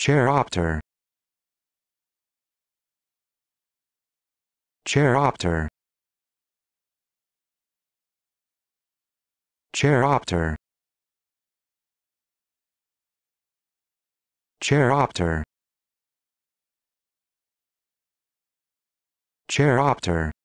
Chairopter Chairopter Chairopter Chairopter Chairopter